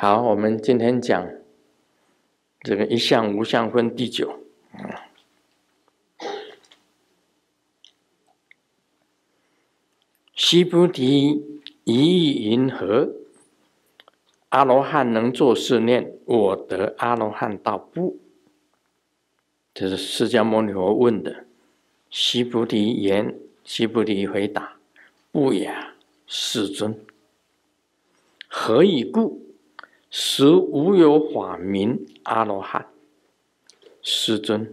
好，我们今天讲这个一相无相分第九。嗯，西菩提，一意云何？阿罗汉能作是念：我得阿罗汉道不？这是释迦牟尼佛问的。西菩提言：西菩提回答：不雅，世尊。何以故？十无有法名阿罗汉，师尊。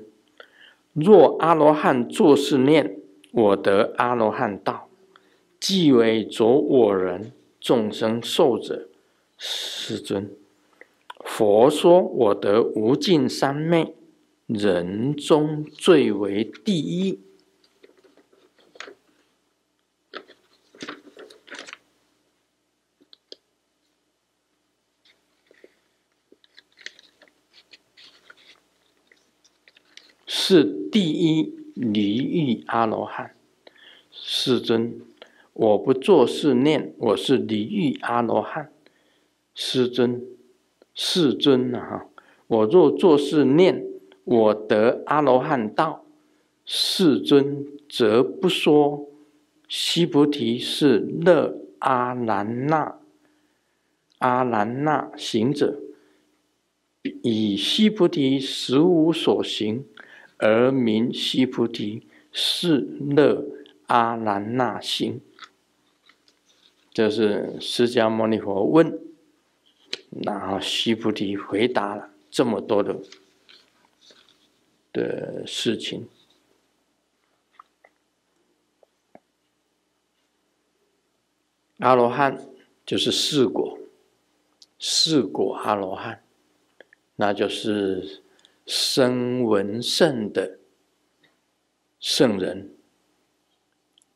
若阿罗汉作是念：我得阿罗汉道，即为着我人众生受者。师尊，佛说我得无尽三昧，人中最为第一。是第一离欲阿罗汉，世尊，我不作是念，我是离欲阿罗汉，世尊，世尊呐哈，我若作是念，我得阿罗汉道，世尊则不说，悉菩提是乐阿兰那，阿兰那行者，以悉菩提实无所行。而名悉菩提，是乐阿兰那心。这是释迦牟尼佛问，然后悉菩提回答了这么多的的事情。阿罗汉就是四果，四果阿罗汉，那就是。生闻圣的圣人，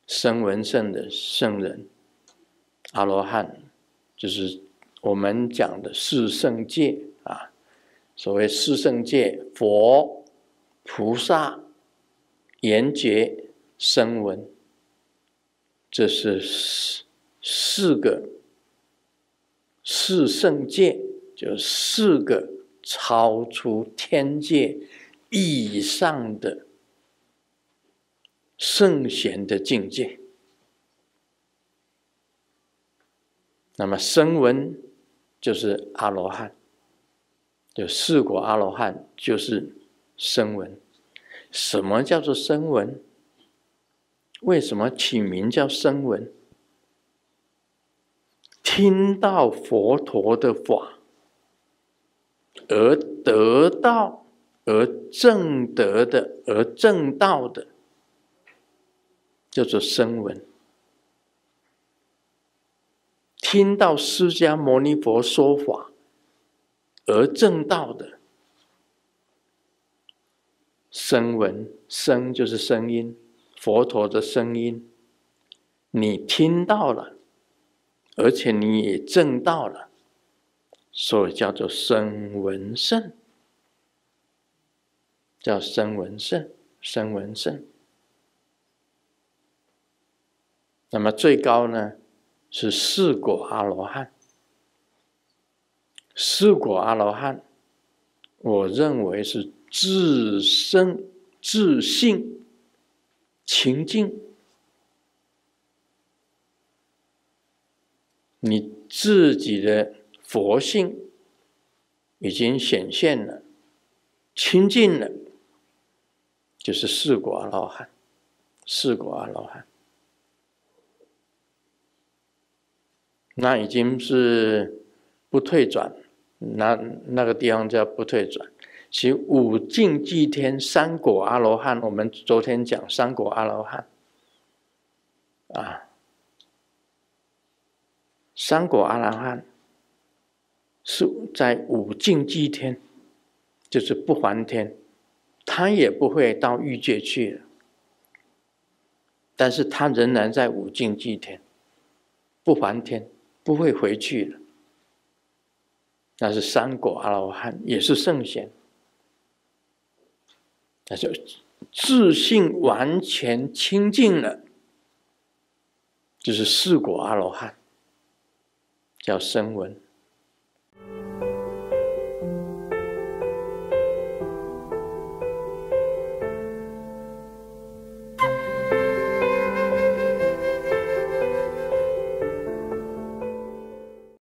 生闻圣的圣人，阿罗汉，就是我们讲的四圣界啊。所谓四圣界，佛、菩萨、缘觉、声闻，这是四四个四圣界，就四个。超出天界以上的圣贤的境界，那么声闻就是阿罗汉，有四果阿罗汉就是声闻。什么叫做声闻？为什么起名叫声闻？听到佛陀的法。而得到而正得的而正道的，叫做声闻。听到释迦牟尼佛说法而正道的声闻，声就是声音，佛陀的声音，你听到了，而且你也正道了。所以叫做生闻圣，叫生闻圣，生闻圣。那么最高呢，是四果阿罗汉。四果阿罗汉，我认为是自身自性清净，你自己的。佛性已经显现了，清净了，就是四果阿罗汉，四果阿罗汉，那已经是不退转，那那个地方叫不退转。其五境祭天三果阿罗汉，我们昨天讲三果阿罗汉，啊，三果阿罗汉。是在五境祭天，就是不还天，他也不会到欲界去了。但是他仍然在五境祭天，不还天，不会回去了。那是三果阿罗汉，也是圣贤。那就自信完全清净了，就是四果阿罗汉，叫声闻。